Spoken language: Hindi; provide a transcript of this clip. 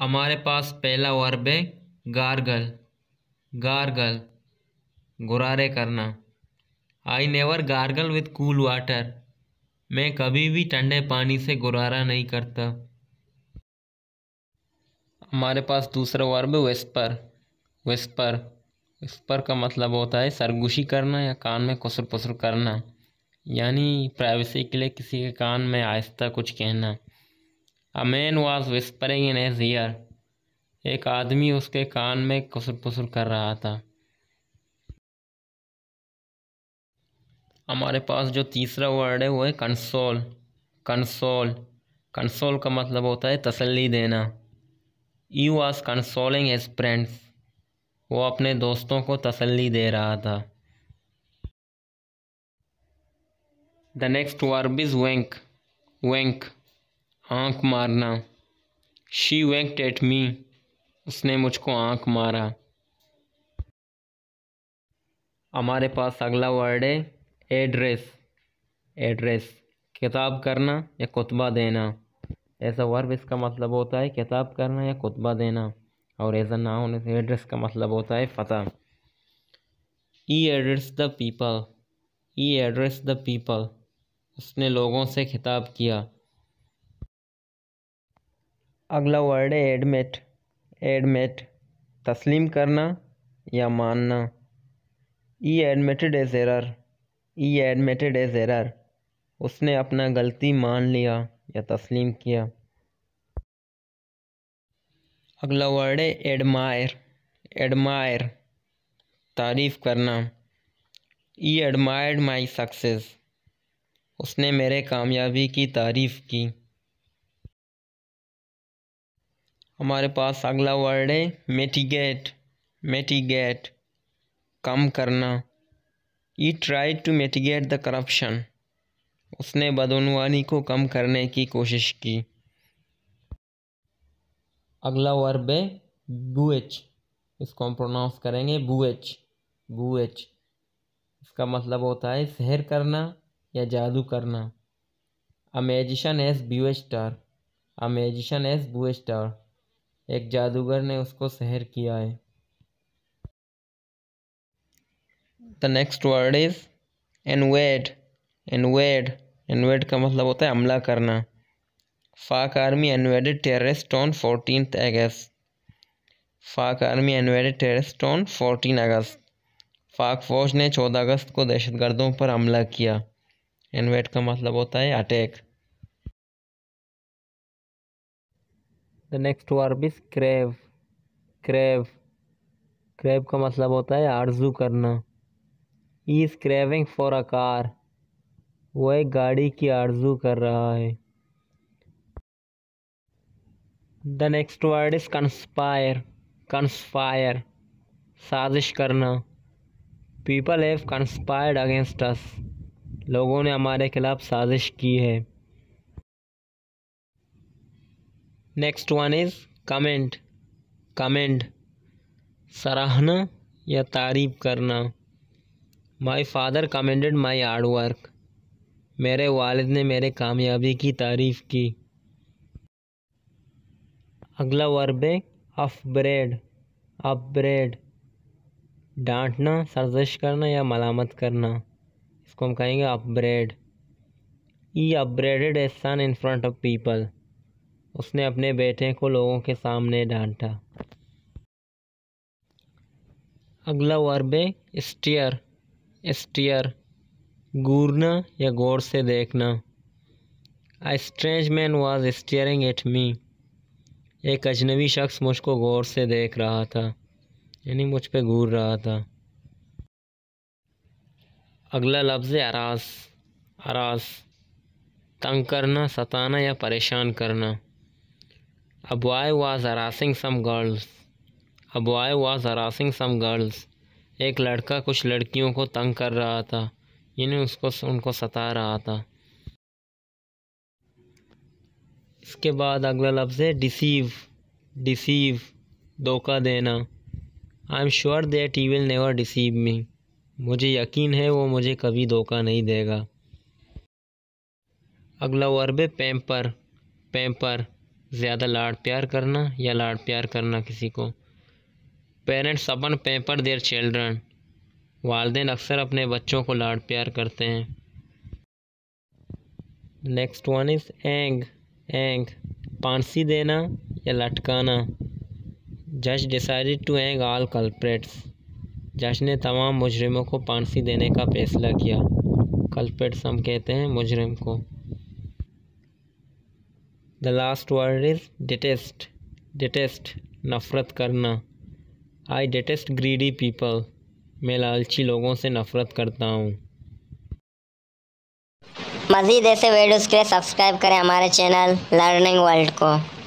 हमारे पास पहला वर्ब है गारगल गारगल गुरारे करना I never gargle with cool water मैं कभी भी ठंडे पानी से गुरारा नहीं करता हमारे पास दूसरा वर्ब है वेस्पर वेस्पर वेस्पर का मतलब होता है सरगुशी करना या कान में कसर पसर करना यानी प्राइवेसी के लिए किसी के कान में आहिस्ता कुछ कहना a man was whispering in his ear एक आदमी उसके कान में कसुर पुसर कर रहा था हमारे पास जो तीसरा वर्ड है वो है कंसोल कंसोल कंसोल का मतलब होता है तसल्ली देना he was consoling his friends वो अपने दोस्तों को तसल्ली दे रहा था the next verb is wink wink आँख मारना शी वैक्ट एट मी उसने मुझको आँख मारा हमारे पास अगला वर्ड है एड्रेस एड्रेस किताब करना या खुतबा देना ऐसा वर्ब इसका मतलब होता है किताब करना या खुतबा देना और ऐसा ना होने से एड्रेस का मतलब होता है फतह he address the people he address the people उसने लोगों से खिताब किया अगला वर्ड है एडमिट एडमिट तस्लीम करना या मानना he admitted his error he admitted his error उसने अपना गलती मान लिया या तस्लीम किया अगला वर्ड है एडमायर एडमायर तारीफ़ करना ई एडमायर्ड माई सक्सेस उसने मेरे कामयाबी की तारीफ़ की हमारे पास अगला वर्ड है मेटिगेट मेटिगेट कम करना he try to mitigate the corruption उसने बदनवानी को कम करने की कोशिश की अगला वर्ब है बूएच इसको हम प्रोनाउंस करेंगे बूएच एच इसका मतलब होता है सहर करना या जादू करना अ मैजिशन एज बूएच स्टार अ मैजिशन एज बूएच एक जादूगर ने उसको सहर किया है the next word is invade invade invade का मतलब होता है हमला करना Pak army invaded terrorist on fourteen August Pak army invaded terrorist on fourteen August Pak फौज ने चौदह अगस्त को दहशतगर्दों पर हमला किया एनवेड का मतलब होता है attack the next verb is crave crave crave का मतलब होता है आरजू करना he is craving for a car वह एक गाड़ी की आरजू कर रहा है the next word is conspire conspire साजिश करना people have conspired against us लोगों ने हमारे खिलाफ साजिश की है next one is commend commend सराहना या तारीफ करना my father commended my hard work मेरे वालिद ने मेरे कामयाबी की तारीफ़ की अगला वर्ब है अप ब्रेड डांटना सरजश करना या मलामत करना इसको हम कहेंगे upbraid he upbraided a in front of people उसने अपने बेटे को लोगों के सामने डांटा अगला वर्ब है स्टियर स्टियर घूरना या गौर से देखना a strange man was staring at me एक अजनबी शख्स मुझको गौर से देख रहा था यानी मुझ पर घूर रहा था अगला लफ्ज़ है आरास आरास तंग करना सताना या परेशान करना A boy was harassing some girls. A boy was harassing some girls. एक लड़का कुछ लड़कियों को तंग कर रहा था यानी उसको उनको सता रहा था इसके बाद अगला लफ्ज़ है डिसीव डिसीव धोखा देना I am sure that he will never deceive me मुझे यकीन है वो मुझे कभी धोखा नहीं देगा अगला वर्ब है पैम्पर पैम्पर ज़्यादा लाड प्यार करना या लाड प्यार करना किसी को parents upon paper their children वालदे अक्सर अपने बच्चों को लाड प्यार करते हैं नेक्स्ट वन इज़ एंग एंग पानसी देना या लटकाना जज decided to Ang all culprits जज ने तमाम मुजरिमों को पानसी देने का फैसला किया कल्प्रेट्स हम कहते हैं मुजरिम को the last word is detest detest नफ़रत करना आई डिटेस्ट ग्रीडी पीपल मैं लालची लोगों से नफ़रत करता हूँ मज़ीद ऐसे वीडियोज़ के लिए सब्सक्राइब करें हमारे चैनल लर्निंग वर्ल्ड को